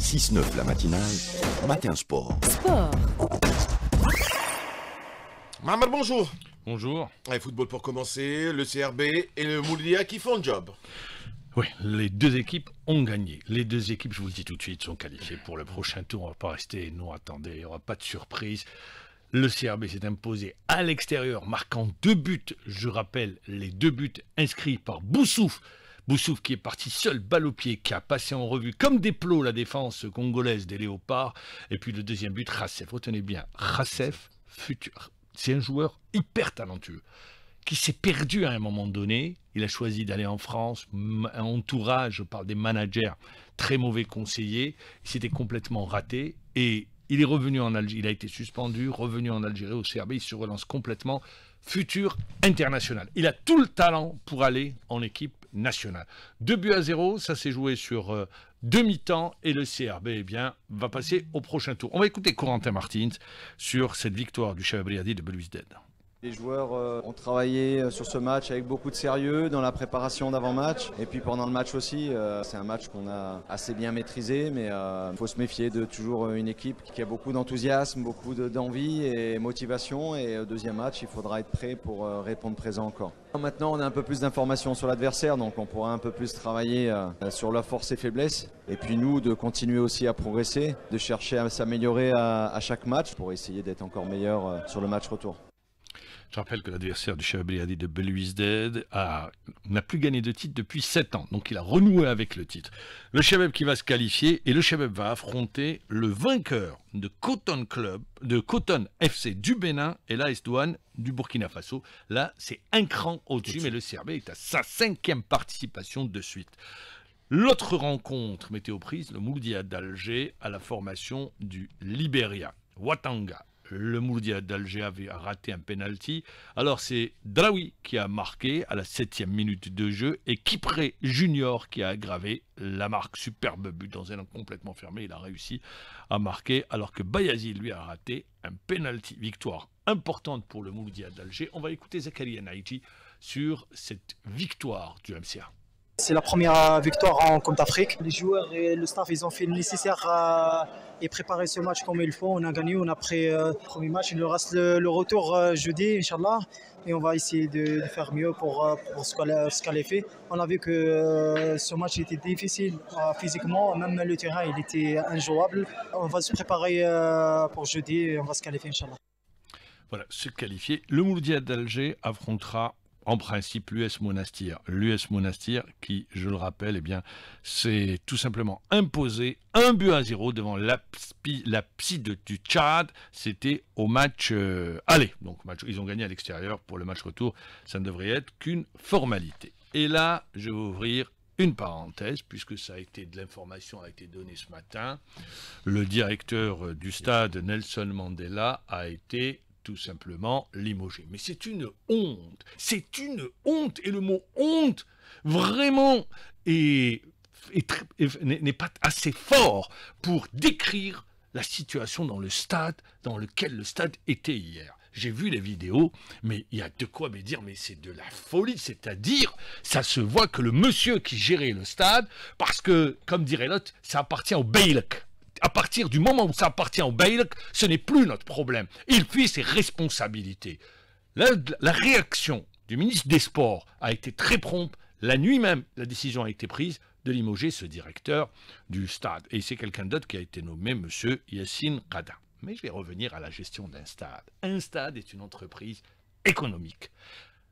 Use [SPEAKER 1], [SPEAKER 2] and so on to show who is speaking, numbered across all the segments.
[SPEAKER 1] 6-9 la matinale, matin sport. Sport. bonjour. Bonjour. Allez, eh, football pour commencer, le CRB et le Moulia qui font le job. Oui, les deux équipes ont gagné. Les deux équipes, je vous le dis tout de suite, sont qualifiées pour le prochain tour. On va pas rester, non, attendez, il n'y aura pas de surprise. Le CRB s'est imposé à l'extérieur, marquant deux buts. Je rappelle les deux buts inscrits par Boussouf, Boussouf qui est parti seul, balle au pied, qui a passé en revue comme des plots la défense congolaise des Léopards. Et puis le deuxième but, Rassef. Retenez bien, Rassef, futur. C'est un joueur hyper talentueux qui s'est perdu à un moment donné. Il a choisi d'aller en France, un entourage par des managers très mauvais conseillers. Il s'était complètement raté et il est revenu en Algérie. Il a été suspendu, revenu en Algérie au CRB. Il se relance complètement. Futur international. Il a tout le talent pour aller en équipe nationale. 2 buts à zéro, ça s'est joué sur euh, demi-temps et le CRB eh bien, va passer au prochain tour. On va écouter Corentin Martins sur cette victoire du Chabriadi de dead Les joueurs euh, ont travaillé euh, sur ce match avec beaucoup de sérieux dans la préparation d'avant-match et puis pendant le match aussi. c'est un match qu'on a assez bien maîtrisé, mais il faut se méfier de toujours une équipe qui a beaucoup d'enthousiasme, beaucoup d'envie et motivation. Et au deuxième match, il faudra être prêt pour répondre présent encore. Maintenant, on a un peu plus d'informations sur l'adversaire, donc on pourra un peu plus travailler euh, sur leurs forces et faiblesses. Et puis nous, de continuer aussi à progresser, de chercher à s'améliorer à, chaque match pour essayer d'être encore meilleur euh, sur le match retour. Je rappelle que l'adversaire du Chevalier Adi de Dead n'a plus gagné de titre depuis 7 ans. Donc il a renoué avec le titre. Le Cheb qui va se qualifier et le Cheb va affronter le vainqueur de Cotton Club, de Cotton FC du Bénin et la Douane du Burkina Faso. Là, c'est un cran au-dessus, mais le CRB est à sa cinquième participation de suite. L'autre rencontre aux prises, le Moudia d'Alger à la formation du Liberia, Watanga le Mouloudia d'Alger avait raté un penalty. Alors c'est Draoui qui a marqué à la septième minute de jeu et Kipré Junior qui a aggravé la marque. Superbe but dans un complètement fermé, il a réussi à marquer alors que Bayazi lui a raté un penalty. Victoire importante pour le Mouloudia d'Alger. On va écouter Zakaria Naïti sur cette victoire du MCA. C'est la première euh, victoire en Coupe d'Afrique. Les joueurs et le staff, ils ont fait le nécessaire euh, et préparé ce match comme il faut. On a gagné, on a pris euh, le premier match. Il nous reste le, retour jeudi, Inch'Allah. Et on va essayer de, faire mieux pour, pour ce qu'elle fait. On a vu que ce match était difficile physiquement. Même le terrain, il était injouable. On va se préparer pour jeudi et on va se qualifier, Inch'Allah. Voilà, se qualifier. Le Mouloudia d'Alger affrontera en principe l'US Monastir. L'US Monastir qui, je le rappelle, eh bien, c'est tout simplement imposé un but à zéro devant la, la du Tchad. C'était au match euh, Allez Donc ils ont gagné à l'extérieur pour le match retour. Ça ne devrait être qu'une formalité. Et là, je vais ouvrir une parenthèse, puisque ça a été de l'information a été donnée ce matin. Le directeur euh, du stade Nelson Mandela a été tout simplement limogé. Mais c'est une honte, c'est une honte, et le mot honte, vraiment, n'est pas assez fort pour décrire la situation dans le stade dans lequel le stade était hier. J'ai vu les vidéos, mais il y a de quoi me dire, mais c'est de la folie, c'est-à-dire, ça se voit que le monsieur qui gérait le stade, parce que, comme dirait l'autre, ça appartient au Beilek, à partir du moment où ça appartient au Baylek, ce n'est plus notre problème. Il fuit ses responsabilités. La, réaction du ministre des Sports a été très prompte. La nuit même, la décision a été prise de limoger ce directeur du stade. Et c'est quelqu'un d'autre qui a été nommé M. Yassine Kada. Mais je vais revenir à la gestion d'un stade. Un stade est une entreprise économique.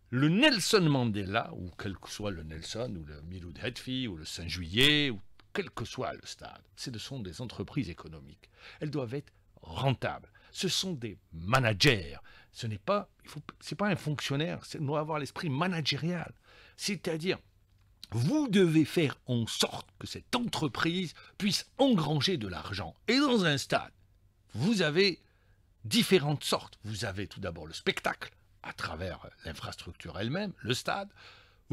[SPEAKER 1] Le Nelson Mandela, ou quel que soit le Nelson, ou le Miloud Hetfi, ou le Saint-Juillet, ou quel que soit le stade. Ce sont des entreprises économiques. Elles doivent être rentables. Ce sont des managers. Ce n'est pas, il faut, c'est pas un fonctionnaire. C'est doit avoir l'esprit managérial. C'est-à-dire, vous devez faire en sorte que cette entreprise puisse engranger de l'argent. Et dans un stade, vous avez différentes sortes. Vous avez tout d'abord le spectacle, à travers l'infrastructure elle-même, le stade.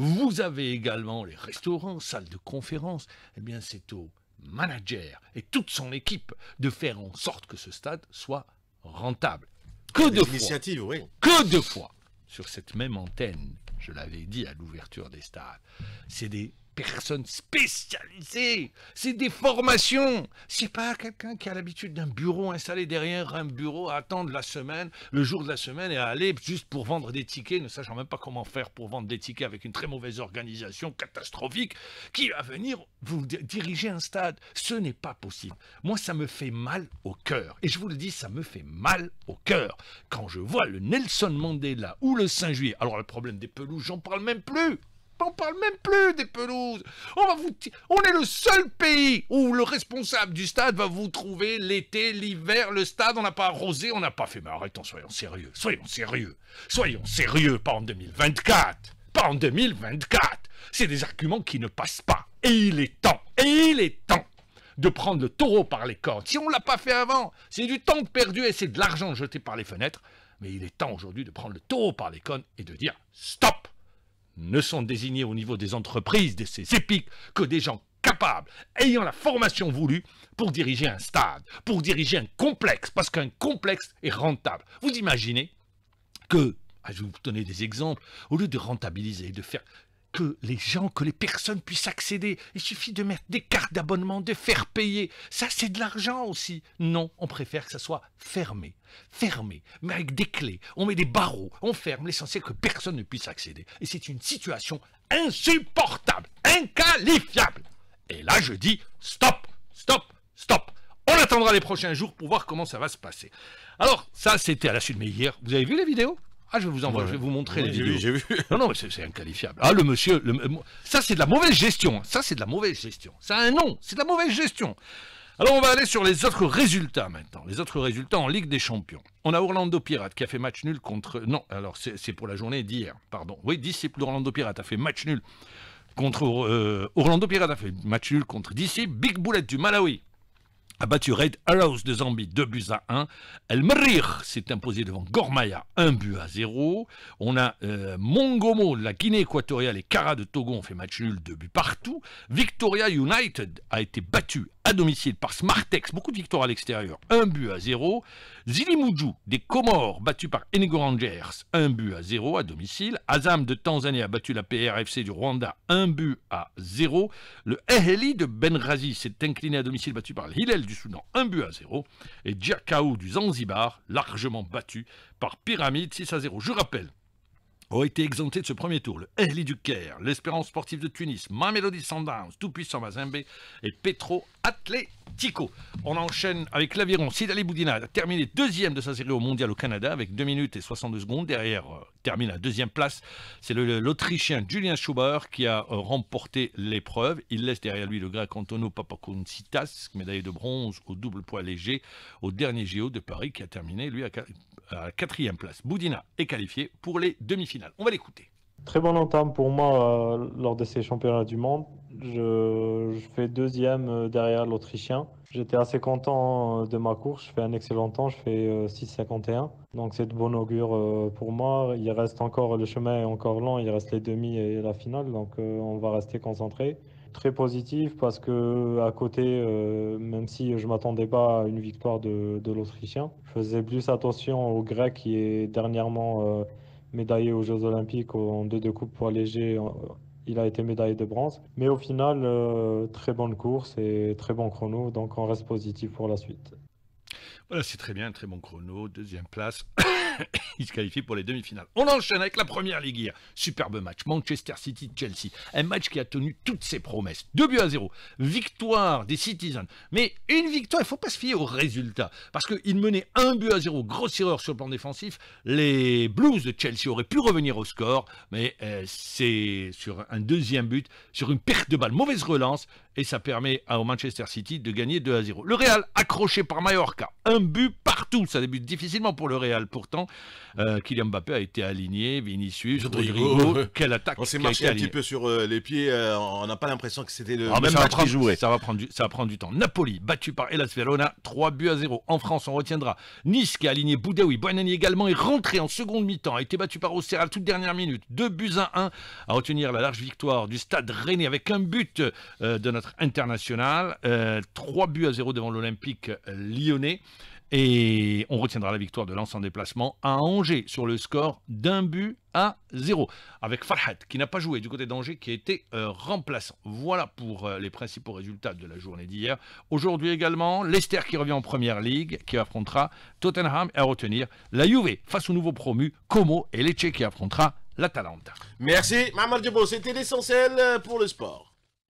[SPEAKER 1] Vous avez également les restaurants, salles de conférence. Eh bien, c'est au manager et toute son équipe de faire en sorte que ce stade soit rentable. Que deux fois. Oui. Que deux fois. Sur cette même antenne, je l'avais dit à l'ouverture des stades. C'est des personnes spécialisées. C'est des formations. C'est pas quelqu'un qui a l'habitude d'un bureau installé derrière un bureau à attendre la semaine, le jour de la semaine et à aller juste pour vendre des tickets, ne sachant même pas comment faire pour vendre des tickets avec une très mauvaise organisation catastrophique qui va venir vous diriger un stade. Ce n'est pas possible. Moi, ça me fait mal au cœur. Et je vous le dis, ça me fait mal au cœur. Quand je vois le Nelson Mandela ou le Saint-Juillet, alors le problème des pelouses, j'en parle même plus on parle même plus des pelouses. On, va vous on est le seul pays où le responsable du stade va vous trouver l'été, l'hiver, le stade, on n'a pas arrosé, on n'a pas fait. Mais arrêtons, soyons sérieux, soyons sérieux, soyons sérieux, pas en 2024, pas en 2024. C'est des arguments qui ne passent pas. Et il est temps, et il est temps de prendre le taureau par les cornes. Si on ne l'a pas fait avant, c'est du temps perdu et c'est de l'argent jeté par les fenêtres. Mais il est temps aujourd'hui de prendre le taureau par les cornes et de dire stop ne sont désignés au niveau des entreprises, de ces épiques, que des gens capables, ayant la formation voulue pour diriger un stade, pour diriger un complexe, parce qu'un complexe est rentable. Vous imaginez que, ah, je vais vous donner des exemples, au lieu de rentabiliser, de faire que les gens, que les personnes puissent accéder. Il suffit de mettre des cartes d'abonnement, de faire payer. Ça, c'est de l'argent aussi. Non, on préfère que ça soit fermé. Fermé, mais avec des clés. On met des barreaux, on ferme, l'essentiel que personne ne puisse accéder. Et c'est une situation insupportable, inqualifiable. Et là, je dis, stop, stop, stop. On attendra les prochains jours pour voir comment ça va se passer. Alors, ça, c'était à la suite. mes hier, vous avez vu la vidéo ah, je vais vous je vais vous montrer les vidéos. Non, non, mais c'est inqualifiable. Ah, le monsieur, ça c'est de la mauvaise gestion. Ça c'est de la mauvaise gestion. Ça a un nom, c'est de la mauvaise gestion. Alors on va aller sur les autres résultats maintenant. Les autres résultats en Ligue des Champions. On a Orlando Pirates qui a fait match nul contre... Non, alors c'est pour la journée d'hier, pardon. Oui, disciple Orlando Pirates a fait match nul contre... Euh, Orlando Pirates a fait match nul contre Disciple. Big Boulette du Malawi a battu Red House de Zambie 2 buts à 1. El Merir s'est imposé devant Gormaya 1 but à 0. On a euh, Mongomo de la Guinée équatoriale et Cara de Togo ont fait match nul 2 buts partout. Victoria United a été battu à domicile par Smartex, beaucoup de victoires à l'extérieur, un but à zéro, Zilimuju des Comores, battu par Enigorangers, Rangers, un but à zéro à domicile. Azam de Tanzanie a battu la PRFC du Rwanda, un but à zéro, Le Eheli de Benrazi s'est incliné à domicile, battu par Hillel du Soudan, un but à zéro, Et Djerkaou du Zanzibar, largement battu par Pyramide 6 à 0. Je rappelle ont été exemptés de ce premier tour. Le Ehli du Caire, l'Espérance sportive de Tunis, Mamelody Sundowns, tout-puissant Mazembe et Petro Atletico. On enchaîne avec l'aviron. Sidali Boudina a terminé deuxième de sa série au mondial au Canada avec 2 minutes et 62 secondes. Derrière, euh, termine à deuxième place. C'est l'Autrichien Julien Schubert qui a euh, remporté l'épreuve. Il laisse derrière lui le grec Antono Papakoncitas, médaillé de bronze au double poids léger au dernier JO de Paris qui a terminé, lui, à quatrième place. Boudina est qualifié pour les demi-finales. On va l'écouter. Très bon entame pour moi euh, lors de ces championnats du monde. Je, fais deuxième euh, derrière l'Autrichien. J'étais assez content euh, de ma course. Je fais un excellent temps. Je fais 6,51. Donc c'est de bon augure pour moi. Il reste encore le chemin est encore long. Il reste les demi et la finale. Donc on va rester concentré très positif parce que à côté, euh, même si je m'attendais pas à une victoire de, l'Autrichien, je faisais plus attention au Grec qui est dernièrement euh, médaillé aux Jeux Olympiques en deux de coupe pour léger. Euh, il a été médaillé de bronze. Mais au final, très bonne course et très bon chrono. Donc on reste positif pour la suite. Voilà, c'est très bien, très bon chrono, deuxième place. il se qualifie pour les demi-finales. On enchaîne avec la première ligue hier. Superbe match. Manchester City-Chelsea. Un match qui a tenu toutes ses promesses. 2 buts à 0. Victoire des Citizens. Mais une victoire, il ne faut pas se fier au résultat. Parce qu'ils menaient un but à zéro. Grosse erreur sur le plan défensif. Les Blues de Chelsea auraient pu revenir au score. Mais euh, c'est sur un deuxième but, sur une perte de balle. Mauvaise relance et ça permet au Manchester City de gagner 2 à 0. Le Real accroché par Mallorca, un but partout, ça débute difficilement pour le Real. Pourtant, euh, Kylian Mbappé a été aligné, Vinicius, Rodrigo, quelle attaque On s'est marché un petit peu sur euh, les pieds, euh, on n'a pas l'impression que c'était le ah, même ça match va qui jouait. Ça va, prendre du, ça va prendre du temps. Napoli, battu par Hellas Verona, 3 buts à 0. En France, on retiendra Nice qui a aligné Boudaoui, Boanani également est rentré en seconde mi-temps, a été battu par Auxerre toute dernière minute, 2 buts à 1, à retenir la large victoire du stade Rennais avec un but de notre international. 3 euh, buts à 0 devant l'Olympique euh, lyonnais. Et on retiendra la victoire de l'ancien déplacement à Angers sur le score d'un but à 0 Avec Farhat qui n'a pas joué du côté d'Angers, qui a été euh, remplaçant. Voilà pour les principaux résultats de la journée d'hier. Aujourd'hui également, Leicester qui revient en première ligue, qui affrontera Tottenham à retenir la Juve face au nouveau promu Como et Lecce qui affrontera la l'Atalanta. Merci, C'était l'essentiel pour le sport.